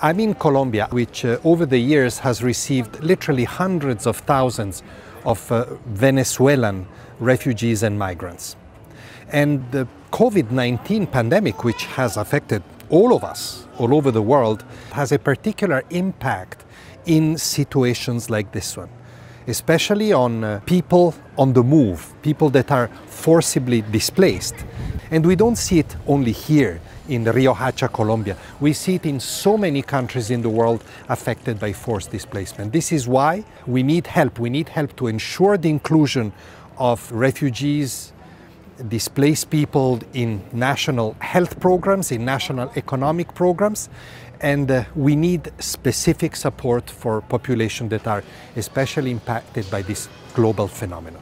I'm in Colombia, which uh, over the years has received literally hundreds of thousands of uh, Venezuelan refugees and migrants. And the COVID 19 pandemic, which has affected all of us all over the world, has a particular impact in situations like this one, especially on uh, people on the move, people that are forcibly displaced. And we don't see it only here in Riohacha, Colombia. We see it in so many countries in the world affected by forced displacement. This is why we need help. We need help to ensure the inclusion of refugees, displaced people in national health programs, in national economic programs, and uh, we need specific support for populations that are especially impacted by this global phenomenon.